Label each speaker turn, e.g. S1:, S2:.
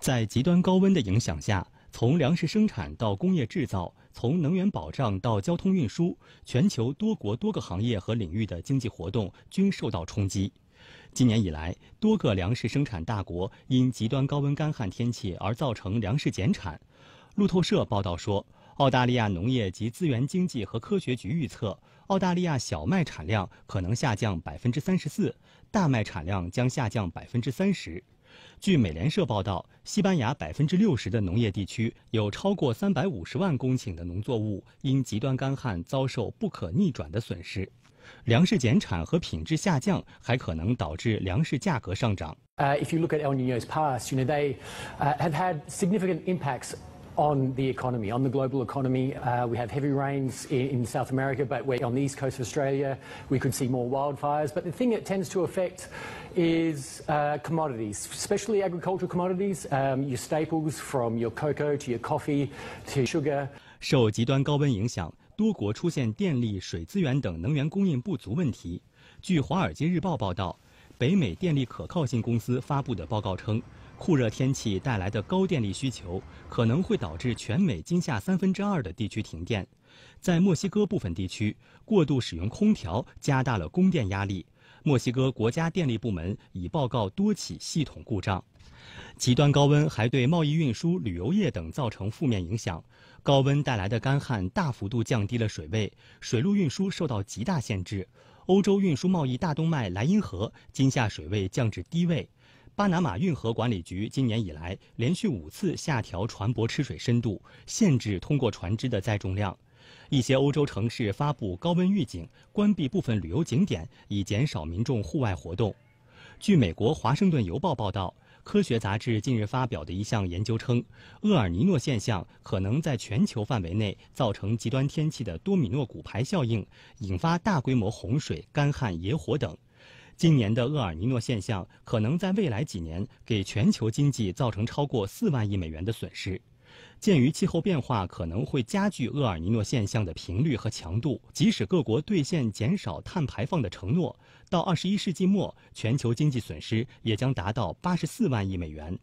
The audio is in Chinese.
S1: 在极端高温的影响下，从粮食生产到工业制造，从能源保障到交通运输，全球多国多个行业和领域的经济活动均受到冲击。今年以来，多个粮食生产大国因极端高温干旱天气而造成粮食减产。路透社报道说，澳大利亚农业及资源经济和科学局预测，澳大利亚小麦产量可能下降百分之三十四，大麦产量将下降百分之三十。据美联社报道，西班牙百分之六十的农业地区有超过三百五十万公顷的农作物因极端干旱遭受不可逆转的损失，粮食减产和品质下降还可能导致粮食价格上涨。
S2: on the economy, on the global economy. Uh, we have heavy rains in, in South America, but we're on the east coast of Australia. We could see more wildfires. But the thing that tends to affect is uh, commodities, especially agricultural commodities, um, your staples from your cocoa to your coffee to sugar.
S1: 受极端高温影响，多国出现电力、水资源等能源供应不足问题。据《华尔街日报》报道，北美电力可靠性公司发布的报告称，酷热天气带来的高电力需求可能会导致全美今夏三分之二的地区停电。在墨西哥部分地区，过度使用空调加大了供电压力。墨西哥国家电力部门已报告多起系统故障。极端高温还对贸易运输、旅游业等造成负面影响。高温带来的干旱大幅度降低了水位，水路运输受到极大限制。欧洲运输贸易大动脉莱茵河今夏水位降至低位。巴拿马运河管理局今年以来连续五次下调船舶吃水深度，限制通过船只的载重量。一些欧洲城市发布高温预警，关闭部分旅游景点，以减少民众户外活动。据美国《华盛顿邮报》报道，科学杂志近日发表的一项研究称，厄尔尼诺现象可能在全球范围内造成极端天气的多米诺骨牌效应，引发大规模洪水、干旱、野火等。今年的厄尔尼诺现象可能在未来几年给全球经济造成超过四万亿美元的损失。鉴于气候变化可能会加剧厄尔尼诺现象的频率和强度，即使各国兑现减少碳排放的承诺，到二十一世纪末，全球经济损失也将达到八十四万亿美元。